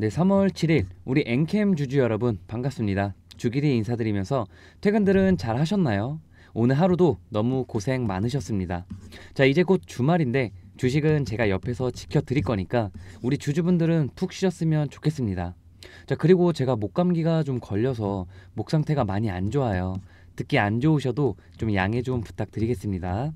네, 3월 7일 우리 엔캠 주주 여러분 반갑습니다. 주길이 인사드리면서 퇴근들은 잘 하셨나요? 오늘 하루도 너무 고생 많으셨습니다. 자, 이제 곧 주말인데 주식은 제가 옆에서 지켜드릴 거니까 우리 주주분들은 푹 쉬셨으면 좋겠습니다. 자, 그리고 제가 목감기가 좀 걸려서 목 상태가 많이 안 좋아요. 듣기 안 좋으셔도 좀 양해 좀 부탁드리겠습니다.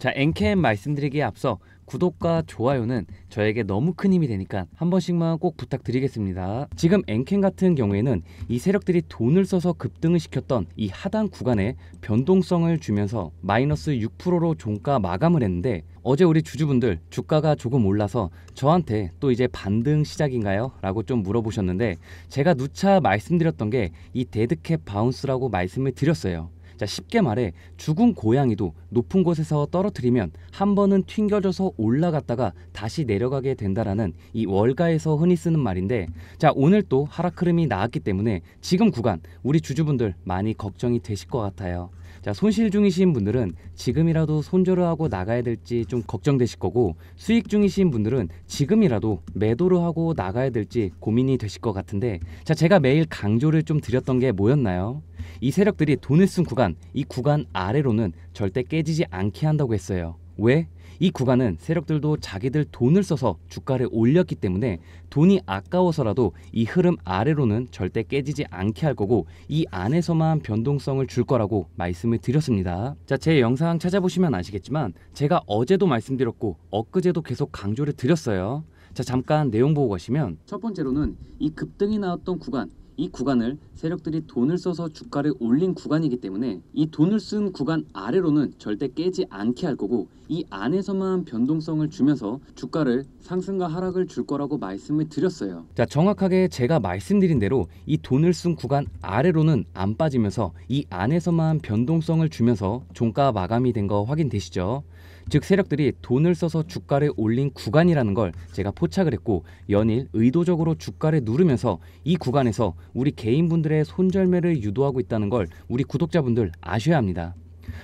자, 엔캠 말씀드리기에 앞서 구독과 좋아요는 저에게 너무 큰 힘이 되니까 한 번씩만 꼭 부탁드리겠습니다. 지금 엔켄 같은 경우에는 이 세력들이 돈을 써서 급등을 시켰던 이 하단 구간에 변동성을 주면서 마이너스 6%로 종가 마감을 했는데 어제 우리 주주분들 주가가 조금 올라서 저한테 또 이제 반등 시작인가요? 라고 좀 물어보셨는데 제가 누차 말씀드렸던 게 이 데드캡 바운스라고 말씀을 드렸어요. 자, 쉽게 말해 죽은 고양이도 높은 곳에서 떨어뜨리면 한 번은 튕겨져서 올라갔다가 다시 내려가게 된다라는 이 월가에서 흔히 쓰는 말인데 자, 오늘 또 하락 흐름이 나왔기 때문에 지금 구간 우리 주주분들 많이 걱정이 되실 것 같아요. 자, 손실 중이신 분들은 지금이라도 손절을 하고 나가야 될지 좀 걱정되실 거고 수익 중이신 분들은 지금이라도 매도를 하고 나가야 될지 고민이 되실 것 같은데 자, 제가 매일 강조를 좀 드렸던 게 뭐였나요? 이 세력들이 돈을 쓴 구간, 이 구간 아래로는 절대 깨지지 않게 한다고 했어요. 왜? 이 구간은 세력들도 자기들 돈을 써서 주가를 올렸기 때문에 돈이 아까워서라도 이 흐름 아래로는 절대 깨지지 않게 할 거고 이 안에서만 변동성을 줄 거라고 말씀을 드렸습니다. 자, 제 영상 찾아보시면 아시겠지만 제가 어제도 말씀드렸고 엊그제도 계속 강조를 드렸어요. 자, 잠깐 내용 보고 가시면 첫 번째로는 이 급등이 나왔던 구간 이 구간을 세력들이 돈을 써서 주가를 올린 구간이기 때문에 이 돈을 쓴 구간 아래로는 절대 깨지 않게 할 거고 이 안에서만 변동성을 주면서 주가를 상승과 하락을 줄 거라고 말씀을 드렸어요. 자, 정확하게 제가 말씀드린 대로 이 돈을 쓴 구간 아래로는 안 빠지면서 이 안에서만 변동성을 주면서 종가 마감이 된 거 확인되시죠? 즉 세력들이 돈을 써서 주가를 올린 구간이라는 걸 제가 포착을 했고 연일 의도적으로 주가를 누르면서 이 구간에서 우리 개인분들의 손절매를 유도하고 있다는 걸 우리 구독자분들 아셔야 합니다.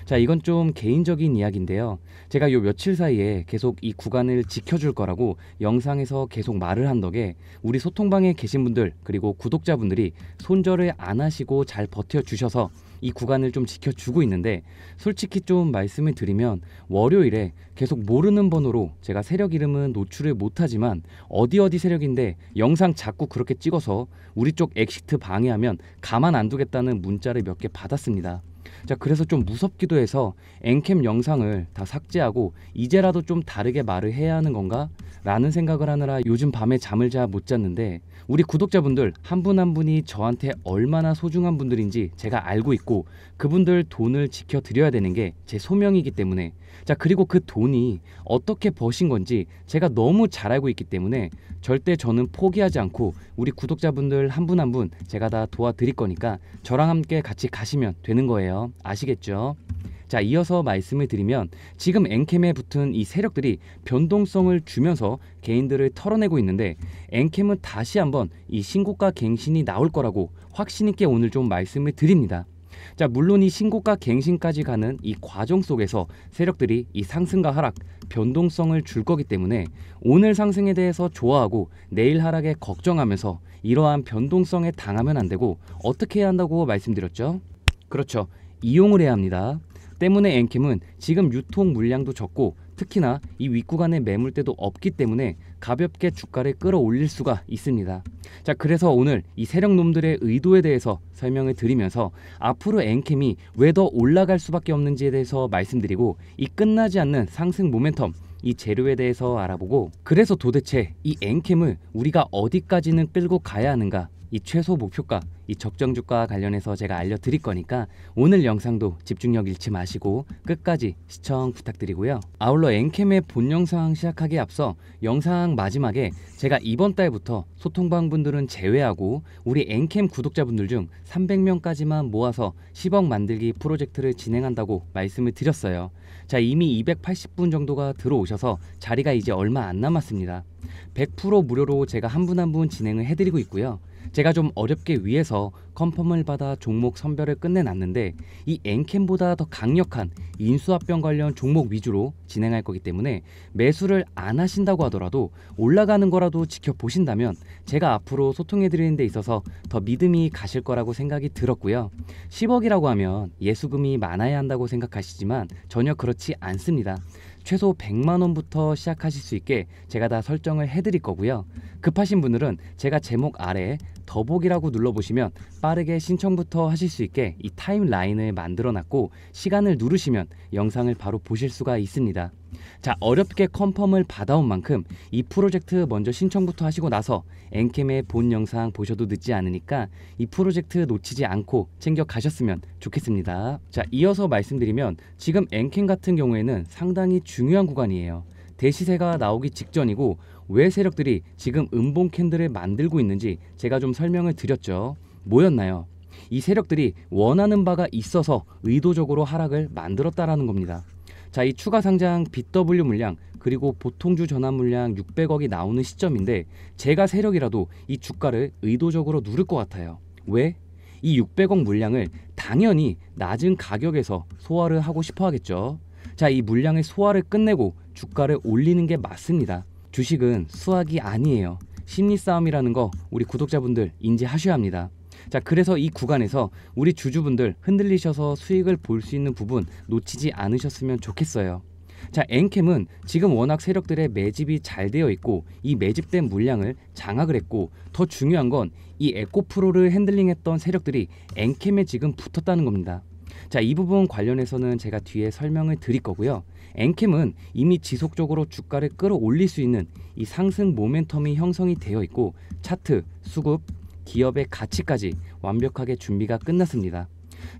자, 이건 좀 개인적인 이야기인데요. 제가 요 며칠 사이에 계속 이 구간을 지켜줄 거라고 영상에서 계속 말을 한 덕에 우리 소통방에 계신 분들 그리고 구독자분들이 손절을 안 하시고 잘 버텨주셔서 이 구간을 좀 지켜주고 있는데 솔직히 좀 말씀을 드리면 월요일에 계속 모르는 번호로 제가 세력 이름은 노출을 못하지만 어디 어디 세력인데 영상 자꾸 그렇게 찍어서 우리 쪽 엑시트 방해하면 가만 안 두겠다는 문자를 몇 개 받았습니다. 자, 그래서 좀 무섭기도 해서 엔캠 영상을 다 삭제하고 이제라도 좀 다르게 말을 해야 하는 건가? 라는 생각을 하느라 요즘 밤에 잠을 잘 못 잤는데 우리 구독자분들 한 분 한 분이 저한테 얼마나 소중한 분들인지 제가 알고 있고 그분들 돈을 지켜드려야 되는 게 제 소명이기 때문에 자 그리고 그 돈이 어떻게 버신 건지 제가 너무 잘 알고 있기 때문에 절대 저는 포기하지 않고 우리 구독자분들 한 분 한 분 제가 다 도와드릴 거니까 저랑 함께 같이 가시면 되는 거예요 아시겠죠? 자, 이어서 말씀을 드리면 지금 엔캠에 붙은 이 세력들이 변동성을 주면서 개인들을 털어내고 있는데 엔캠은 다시 한번 이 신고가 갱신이 나올 거라고 확신 있게 오늘 좀 말씀을 드립니다. 자, 물론 이 신고가 갱신까지 가는 이 과정 속에서 세력들이 이 상승과 하락, 변동성을 줄 거기 때문에 오늘 상승에 대해서 좋아하고 내일 하락에 걱정하면서 이러한 변동성에 당하면 안 되고 어떻게 해야 한다고 말씀드렸죠? 그렇죠. 이용을 해야 합니다. 때문에 엔캠은 지금 유통 물량도 적고 특히나 이 윗구간에 매물대도 없기 때문에 가볍게 주가를 끌어올릴 수가 있습니다. 자, 그래서 오늘 이 세력놈들의 의도에 대해서 설명을 드리면서 앞으로 엔캠이 왜 더 올라갈 수밖에 없는지에 대해서 말씀드리고 이 끝나지 않는 상승 모멘텀 이 재료에 대해서 알아보고 그래서 도대체 이 엔캠을 우리가 어디까지는 끌고 가야 하는가 이 최소 목표가, 이 적정 주가와 관련해서 제가 알려드릴 거니까 오늘 영상도 집중력 잃지 마시고 끝까지 시청 부탁드리고요. 아울러 엔캠의 본 영상 시작하기에 앞서 영상 마지막에 제가 이번 달부터 소통방 분들은 제외하고 우리 엔캠 구독자분들 중 300명까지만 모아서 10억 만들기 프로젝트를 진행한다고 말씀을 드렸어요. 자 이미 280분 정도가 들어오셔서 자리가 이제 얼마 안 남았습니다. 100% 무료로 제가 한 분 한 분 진행을 해드리고 있고요. 제가 좀 어렵게 위해서 컨펌을 받아 종목 선별을 끝내놨는데 이 엔캠보다 더 강력한 인수합병 관련 종목 위주로 진행할 거기 때문에 매수를 안 하신다고 하더라도 올라가는 거라도 지켜보신다면 제가 앞으로 소통해드리는 데 있어서 더 믿음이 가실 거라고 생각이 들었고요. 10억이라고 하면 예수금이 많아야 한다고 생각하시지만 전혀 그렇지 않습니다. 최소 100만 원부터 시작하실 수 있게 제가 다 설정을 해드릴 거고요. 급하신 분들은 제가 제목 아래 더보기라고 눌러보시면 빠르게 신청부터 하실 수 있게 이 타임라인을 만들어놨고 시간을 누르시면 영상을 바로 보실 수가 있습니다. 자 어렵게 컨펌을 받아온 만큼 이 프로젝트 먼저 신청부터 하시고 나서 엔캠의 본 영상 보셔도 늦지 않으니까 이 프로젝트 놓치지 않고 챙겨 가셨으면 좋겠습니다 자 이어서 말씀드리면 지금 엔캠 같은 경우에는 상당히 중요한 구간이에요 대시세가 나오기 직전이고 왜 세력들이 지금 음봉 캔들을 만들고 있는지 제가 좀 설명을 드렸죠. 뭐였나요? 이 세력들이 원하는 바가 있어서 의도적으로 하락을 만들었다라는 겁니다. 자, 이 추가 상장 BW 물량 그리고 보통주 전환 물량 600억이 나오는 시점인데 제가 세력이라도 이 주가를 의도적으로 누를 것 같아요. 왜? 이 600억 물량을 당연히 낮은 가격에서 소화를 하고 싶어 하겠죠. 자, 이 물량의 소화를 끝내고 주가를 올리는 게 맞습니다. 주식은 수학이 아니에요. 심리 싸움이라는 거 우리 구독자분들 인지하셔야 합니다. 자, 그래서 이 구간에서 우리 주주분들 흔들리셔서 수익을 볼 수 있는 부분 놓치지 않으셨으면 좋겠어요. 자, 엔캠은 지금 워낙 세력들의 매집이 잘 되어 있고 이 매집된 물량을 장악을 했고 더 중요한 건 이 에코프로를 핸들링했던 세력들이 엔캠에 지금 붙었다는 겁니다. 자, 이 부분 관련해서는 제가 뒤에 설명을 드릴 거고요. 엔캠은 이미 지속적으로 주가를 끌어올릴 수 있는 이 상승 모멘텀이 형성이 되어 있고 차트, 수급, 기업의 가치까지 완벽하게 준비가 끝났습니다.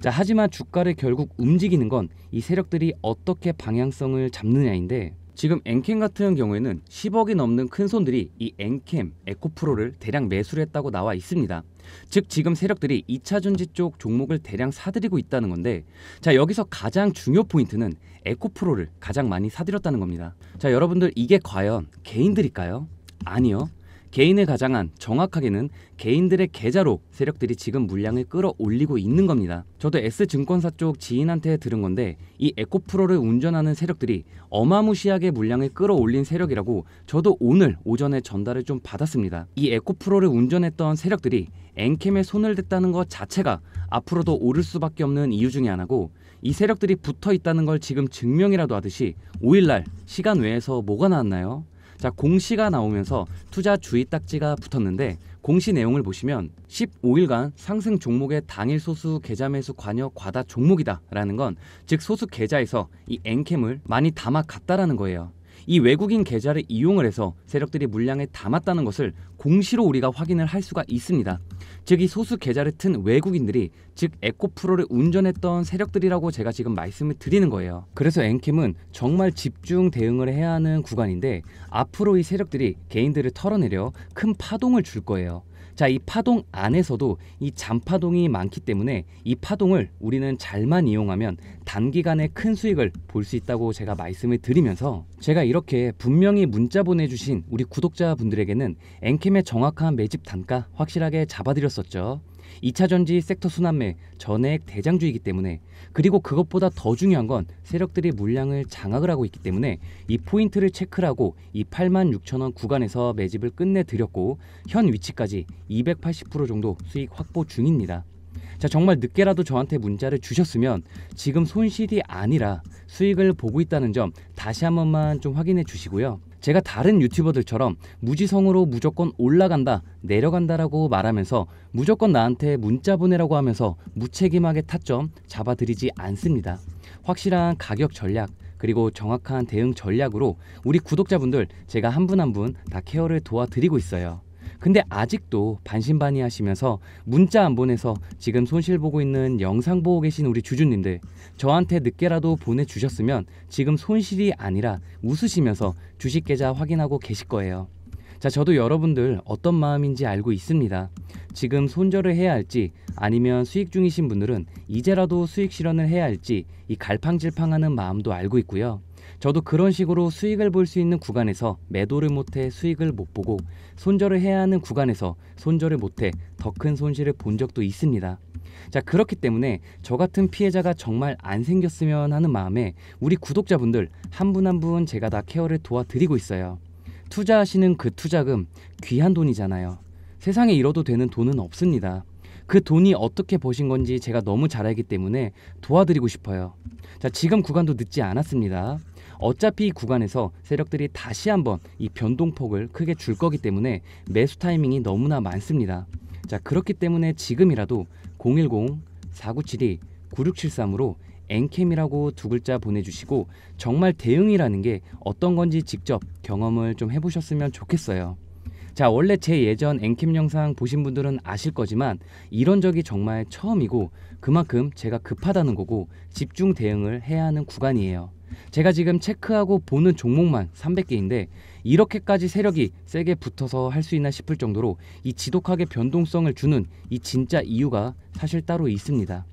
자, 하지만 주가를 결국 움직이는 건 이 세력들이 어떻게 방향성을 잡느냐인데 지금 엔캠 같은 경우에는 10억이 넘는 큰 손들이 이 엔캠 에코프로를 대량 매수를 했다고 나와 있습니다. 즉 지금 세력들이 2차 전지 쪽 종목을 대량 사들이고 있다는 건데 자 여기서 가장 중요 포인트는 에코프로를 가장 많이 사들였다는 겁니다. 자 여러분들 이게 과연 개인들일까요? 아니요. 개인을 가장한 정확하게는 개인들의 계좌로 세력들이 지금 물량을 끌어올리고 있는 겁니다. 저도 S증권사 쪽 지인한테 들은 건데 이 에코프로를 운전하는 세력들이 어마무시하게 물량을 끌어올린 세력이라고 저도 오늘 오전에 전달을 좀 받았습니다. 이 에코프로를 운전했던 세력들이 엔캠에 손을 댔다는 것 자체가 앞으로도 오를 수밖에 없는 이유 중에 하나고 이 세력들이 붙어 있다는 걸 지금 증명이라도 하듯이 5일날 시간 외에서 뭐가 나왔나요? 자 공시가 나오면서 투자 주의 딱지가 붙었는데 공시 내용을 보시면 15일간 상승 종목의 당일 소수 계좌 매수 관여 과다 종목이다라는 건 즉 소수 계좌에서 이 엔캠을 많이 담아 갔다라는 거예요. 이 외국인 계좌를 이용을 해서 세력들이 물량에 담았다는 것을 공시로 우리가 확인을 할 수가 있습니다. 즉 이 소수 계좌를 튼 외국인들이 즉 에코프로를 운전했던 세력들이라고 제가 지금 말씀을 드리는 거예요. 그래서 엔캠은 정말 집중 대응을 해야 하는 구간인데 앞으로 이 세력들이 개인들을 털어내려 큰 파동을 줄 거예요. 자, 이 파동 안에서도 이 잔파동이 많기 때문에 이 파동을 우리는 잘만 이용하면 단기간에 큰 수익을 볼 수 있다고 제가 말씀을 드리면서 제가 이렇게 분명히 문자 보내주신 우리 구독자분들에게는 엔캠의 정확한 매집 단가 확실하게 잡아드렸었죠. 2차 전지 섹터 순환매, 전액 대장주이기 때문에 그리고 그것보다 더 중요한 건 세력들이 물량을 장악을 하고 있기 때문에 이 포인트를 체크하고 를이 8만 6천 원 구간에서 매집을 끝내드렸고 현 위치까지 280% 정도 수익 확보 중입니다. 자 정말 늦게라도 저한테 문자를 주셨으면 지금 손실이 아니라 수익을 보고 있다는 점 다시 한 번만 좀 확인해 주시고요. 제가 다른 유튜버들처럼 무지성으로 무조건 올라간다, 내려간다라고 말하면서 무조건 나한테 문자 보내라고 하면서 무책임하게 타점 잡아드리지 않습니다. 확실한 가격 전략, 그리고 정확한 대응 전략으로 우리 구독자분들 제가 한 분 한 분 다 케어를 도와드리고 있어요. 근데 아직도 반신반의 하시면서 문자 안 보내서 지금 손실 보고 있는 영상 보고 계신 우리 주주님들 저한테 늦게라도 보내주셨으면 지금 손실이 아니라 웃으시면서 주식 계좌 확인하고 계실 거예요. 자, 저도 여러분들 어떤 마음인지 알고 있습니다. 지금 손절을 해야 할지 아니면 수익 중이신 분들은 이제라도 수익 실현을 해야 할지 이 갈팡질팡하는 마음도 알고 있고요. 저도 그런 식으로 수익을 볼 수 있는 구간에서 매도를 못해 수익을 못 보고 손절을 해야 하는 구간에서 손절을 못해 더 큰 손실을 본 적도 있습니다. 자, 그렇기 때문에 저 같은 피해자가 정말 안 생겼으면 하는 마음에 우리 구독자분들 한 분 한 분 제가 다 케어를 도와드리고 있어요. 투자하시는 그 투자금 귀한 돈이잖아요. 세상에 잃어도 되는 돈은 없습니다. 그 돈이 어떻게 버신 건지 제가 너무 잘 알기 때문에 도와드리고 싶어요. 자, 지금 구간도 늦지 않았습니다. 어차피 이 구간에서 세력들이 다시 한번 이 변동폭을 크게 줄 거기 때문에 매수 타이밍이 너무나 많습니다. 자 그렇기 때문에 지금이라도 010-4972-9673으로 엔캠이라고 두 글자 보내주시고 정말 대응이라는 게 어떤 건지 직접 경험을 좀 해보셨으면 좋겠어요. 자, 원래 제 예전 엔캠 영상 보신 분들은 아실 거지만 이런 적이 정말 처음이고 그만큼 제가 급하다는 거고 집중 대응을 해야 하는 구간이에요. 제가 지금 체크하고 보는 종목만 300개인데 이렇게까지 세력이 세게 붙어서 할 수 있나 싶을 정도로 이 지독하게 변동성을 주는 이 진짜 이유가 사실 따로 있습니다.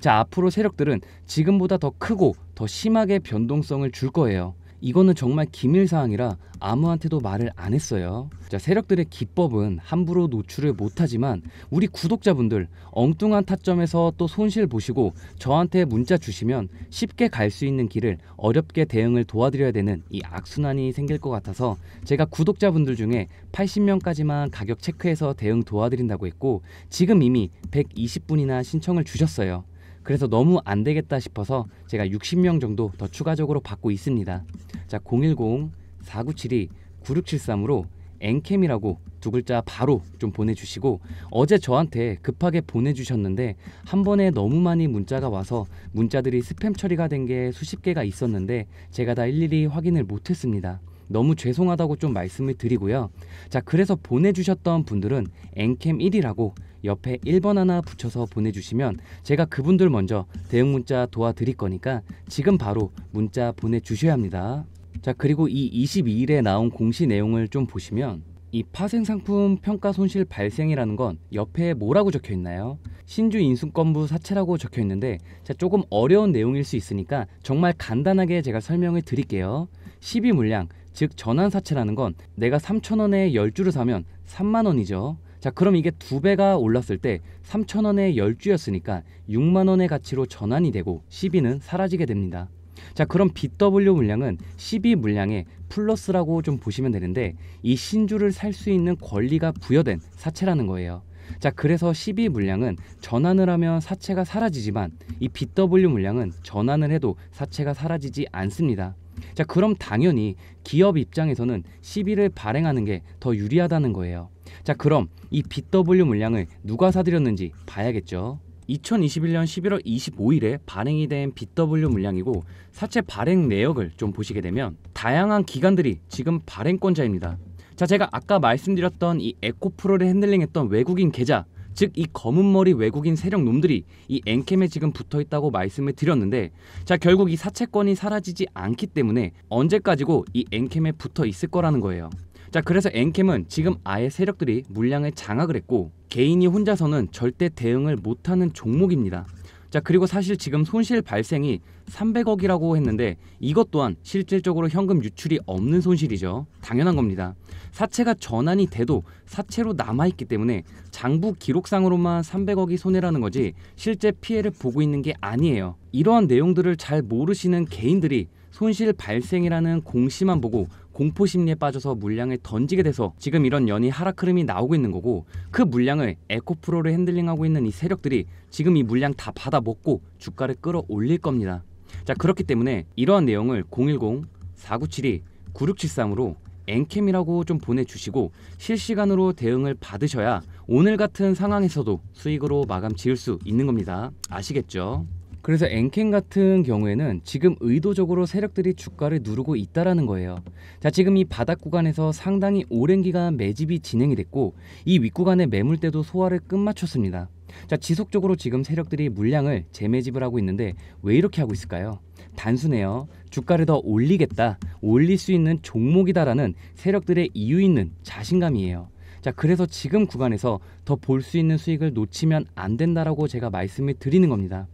자, 앞으로 세력들은 지금보다 더 크고 더 심하게 변동성을 줄 거예요. 이거는 정말 기밀사항이라 아무한테도 말을 안 했어요. 자, 세력들의 기법은 함부로 노출을 못하지만 우리 구독자분들 엉뚱한 타점에서 또 손실 보시고 저한테 문자 주시면 쉽게 갈 수 있는 길을 어렵게 대응을 도와드려야 되는 이 악순환이 생길 것 같아서 제가 구독자분들 중에 80명까지만 가격 체크해서 대응 도와드린다고 했고 지금 이미 120분이나 신청을 주셨어요. 그래서 너무 안 되겠다 싶어서 제가 60명 정도 더 추가적으로 받고 있습니다. 자, 010-4972-9673으로 엔캠이라고 두 글자 바로 좀 보내주시고 어제 저한테 급하게 보내주셨는데 한 번에 너무 많이 문자가 와서 문자들이 스팸 처리가 된 게 수십 개가 있었는데 제가 다 일일이 확인을 못했습니다. 너무 죄송하다고 좀 말씀을 드리고요. 자, 그래서 보내주셨던 분들은 엔캠1이라고 옆에 1번 하나 붙여서 보내주시면 제가 그분들 먼저 대응 문자 도와드릴 거니까 지금 바로 문자 보내주셔야 합니다. 자, 그리고 이 22일에 나온 공시 내용을 좀 보시면 이 파생상품 평가 손실 발생이라는 건 옆에 뭐라고 적혀 있나요? 신주 인수권부 사채라고 적혀 있는데 자, 조금 어려운 내용일 수 있으니까 정말 간단하게 제가 설명을 드릴게요. 12물량 즉 전환사채라는 건 내가 3천원에 10주를 사면 3만원이죠. 자 그럼 이게 두 배가 올랐을 때 3천원에 10주였으니까 6만원의 가치로 전환이 되고 12는 사라지게 됩니다. 자 그럼 BW 물량은 12 물량에 플러스라고 좀 보시면 되는데 이 신주를 살 수 있는 권리가 부여된 사채라는 거예요. 자 그래서 12 물량은 전환을 하면 사채가 사라지지만 이 BW 물량은 전환을 해도 사채가 사라지지 않습니다. 자, 그럼 당연히 기업 입장에서는 CB를 발행하는 게 더 유리하다는 거예요. 자, 그럼 이 BW 물량을 누가 사들였는지 봐야겠죠. 2021년 11월 25일에 발행이 된 BW 물량이고 사채 발행 내역을 좀 보시게 되면 다양한 기관들이 지금 발행권자입니다. 자, 제가 아까 말씀드렸던 이 에코프로를 핸들링했던 외국인 계좌 즉이 검은 머리 외국인 세력 놈들이 이 엔캠에 지금 붙어 있다고 말씀을 드렸는데 자 결국 이 사채권이 사라지지 않기 때문에 언제까지고 이 엔캠에 붙어 있을 거라는 거예요. 자 그래서 엔캠은 지금 아예 세력들이 물량을 장악을 했고 개인이 혼자서는 절대 대응을 못하는 종목입니다. 자 그리고 사실 지금 손실 발생이 300억이라고 했는데 이것 또한 실질적으로 현금 유출이 없는 손실이죠. 당연한 겁니다. 사채가 전환이 돼도 사채로 남아있기 때문에 장부 기록상으로만 300억이 손해라는 거지 실제 피해를 보고 있는 게 아니에요. 이러한 내용들을 잘 모르시는 개인들이 손실 발생이라는 공시만 보고 공포 심리에 빠져서 물량을 던지게 돼서 지금 이런 연이 하락 흐름이 나오고 있는 거고 그 물량을 에코프로를 핸들링하고 있는 이 세력들이 지금 이 물량 다 받아 먹고 주가를 끌어올릴 겁니다. 자 그렇기 때문에 이러한 내용을 010 4972 9673으로 엔캠이라고 좀 보내주시고 실시간으로 대응을 받으셔야 오늘 같은 상황에서도 수익으로 마감 지을 수 있는 겁니다. 아시겠죠? 그래서 엔켄 같은 경우에는 지금 의도적으로 세력들이 주가를 누르고 있다라는 거예요. 자, 지금 이 바닥 구간에서 상당히 오랜 기간 매집이 진행이 됐고 이 윗구간의 매물대도 소화를 끝마쳤습니다. 자, 지속적으로 지금 세력들이 물량을 재매집을 하고 있는데 왜 이렇게 하고 있을까요? 단순해요. 주가를 더 올리겠다, 올릴 수 있는 종목이다라는 세력들의 이유 있는 자신감이에요. 자, 그래서 지금 구간에서 더 볼 수 있는 수익을 놓치면 안 된다라고 제가 말씀을 드리는 겁니다.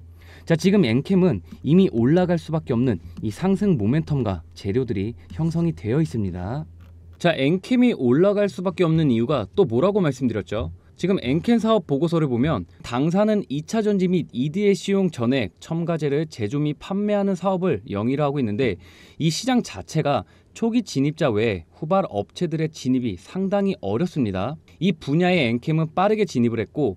자 지금 엔캠은 이미 올라갈 수밖에 없는 이 상승 모멘텀과 재료들이 형성이 되어 있습니다. 자 엔캠이 올라갈 수밖에 없는 이유가 또 뭐라고 말씀드렸죠? 지금 엔캠 사업 보고서를 보면 당사는 2차 전지 및 e d 시용 전액, 첨가제를 제조 및 판매하는 사업을 영위로 하고 있는데 이 시장 자체가 초기 진입자 외에 후발 업체들의 진입이 상당히 어렵습니다. 이 분야의 엔캠은 빠르게 진입을 했고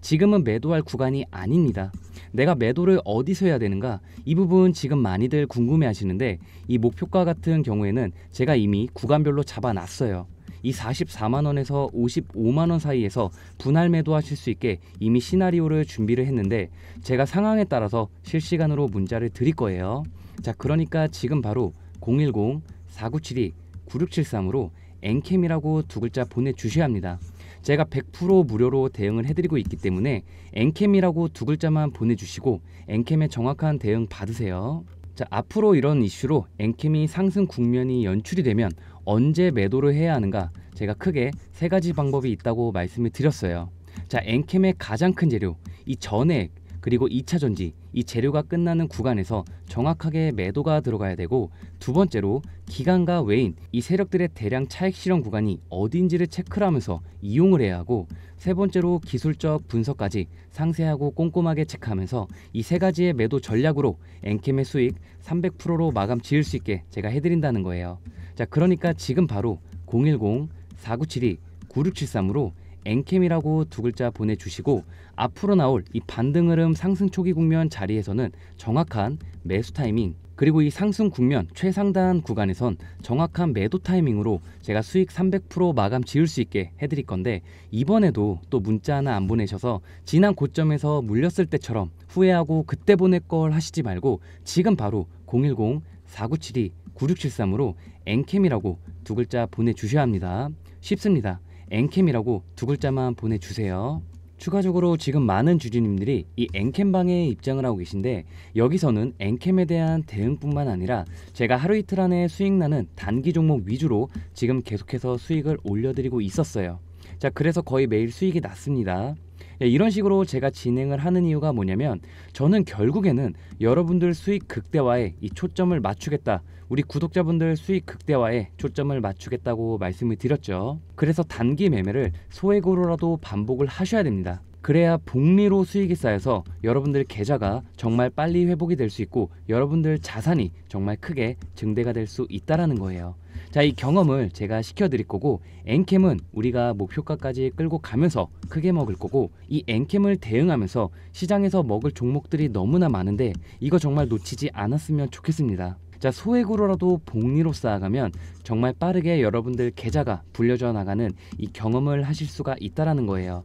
지금은 매도할 구간이 아닙니다. 내가 매도를 어디서 해야 되는가? 이 부분 지금 많이들 궁금해 하시는데 이 목표가 같은 경우에는 제가 이미 구간별로 잡아놨어요. 이 44만원에서 55만원 사이에서 분할 매도하실 수 있게 이미 시나리오를 준비를 했는데 제가 상황에 따라서 실시간으로 문자를 드릴 거예요. 자, 그러니까 지금 바로 010-4972-9673으로 엔캠이라고 두 글자 보내주셔야 합니다. 제가 100% 무료로 대응을 해드리고 있기 때문에 엔캠이라고 두 글자만 보내주시고 엔캠의 정확한 대응 받으세요. 자, 앞으로 이런 이슈로 엔캠이 상승 국면이 연출이 되면 언제 매도를 해야 하는가 제가 크게 세 가지 방법이 있다고 말씀을 드렸어요. 자, 엔캠의 가장 큰 재료, 이 전액 그리고 2차전지 이 재료가 끝나는 구간에서 정확하게 매도가 들어가야 되고 두 번째로 기관과 외인 이 세력들의 대량 차익 실현 구간이 어디인지를 체크를 하면서 이용을 해야 하고 세 번째로 기술적 분석까지 상세하고 꼼꼼하게 체크하면서 이 세 가지의 매도 전략으로 엔캠의 수익 300%로 마감 지을 수 있게 제가 해드린다는 거예요. 자 그러니까 지금 바로 010 4972 9673으로 엔캠이라고 두 글자 보내주시고 앞으로 나올 이 반등 흐름 상승 초기 국면 자리에서는 정확한 매수 타이밍 그리고 이 상승 국면 최상단 구간에선 정확한 매도 타이밍으로 제가 수익 300% 마감 지을 수 있게 해드릴 건데 이번에도 또 문자 하나 안 보내셔서 지난 고점에서 물렸을 때처럼 후회하고 그때 보낼 걸 하시지 말고 지금 바로 010-4972-9673으로 엔캠이라고 두 글자 보내주셔야 합니다. 쉽습니다. 엔캠이라고 두 글자만 보내주세요. 추가적으로 지금 많은 주주님들이 이 엔캠방에 입장을 하고 계신데 여기서는 엔캠에 대한 대응뿐만 아니라 제가 하루 이틀 안에 수익 나는 단기 종목 위주로 지금 계속해서 수익을 올려드리고 있었어요. 자 그래서 거의 매일 수익이 났습니다. 예, 이런 식으로 제가 진행을 하는 이유가 뭐냐면 저는 결국에는 여러분들 수익 극대화에 이 초점을 맞추겠다. 우리 구독자분들 수익 극대화에 초점을 맞추겠다고 말씀을 드렸죠. 그래서 단기 매매를 소액으로라도 반복을 하셔야 됩니다. 그래야 복리로 수익이 쌓여서 여러분들 계좌가 정말 빨리 회복이 될 수 있고 여러분들 자산이 정말 크게 증대가 될 수 있다라는 거예요. 자, 이 경험을 제가 시켜드릴 거고 엔캠은 우리가 목표가까지 끌고 가면서 크게 먹을 거고 이 엔캠을 대응하면서 시장에서 먹을 종목들이 너무나 많은데 이거 정말 놓치지 않았으면 좋겠습니다. 자 소액으로라도 복리로 쌓아가면 정말 빠르게 여러분들 계좌가 불려져 나가는 이 경험을 하실 수가 있다라는 거예요.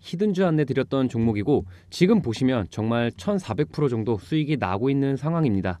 히든주 안내 드렸던 종목이고 지금 보시면 정말 1400% 정도 수익이 나고 있는 상황입니다.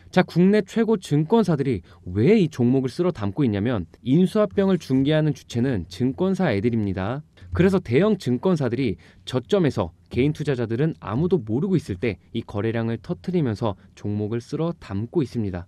자, 국내 최고 증권사들이 왜 이 종목을 쓸어 담고 있냐면 인수합병을 중개하는 주체는 증권사 애들입니다. 그래서 대형 증권사들이 저점에서 개인 투자자들은 아무도 모르고 있을 때 이 거래량을 터트리면서 종목을 쓸어 담고 있습니다.